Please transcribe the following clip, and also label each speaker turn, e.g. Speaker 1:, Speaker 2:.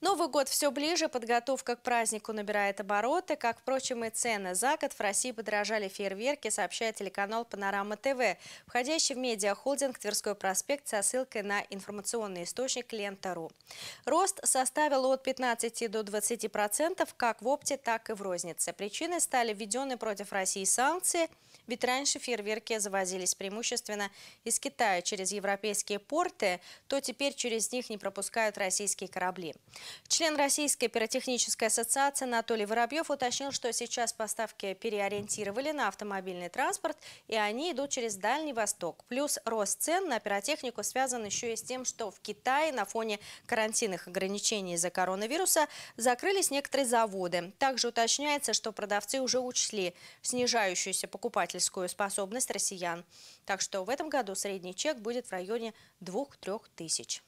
Speaker 1: Новый год все ближе, подготовка к празднику набирает обороты. Как, впрочем, и цены. За год в России подорожали фейерверки, сообщает телеканал «Панорама ТВ», входящий в медиахолдинг «Тверской проспект» со ссылкой на информационный источник «Лента.ру». Рост составил от 15 до 20% процентов, как в опте, так и в рознице. Причиной стали введенные против России санкции, ведь раньше фейерверки завозились преимущественно из Китая через европейские порты, то теперь через них не пропускают российские корабли. Член Российской пиротехнической ассоциации Анатолий Воробьев уточнил, что сейчас поставки переориентировали на автомобильный транспорт, и они идут через Дальний Восток. Плюс рост цен на пиротехнику связан еще и с тем, что в Китае на фоне карантинных ограничений из-за коронавируса закрылись некоторые заводы. Также уточняется, что продавцы уже учли снижающуюся покупательскую способность россиян. Так что в этом году средний чек будет в районе 2-3 тысяч.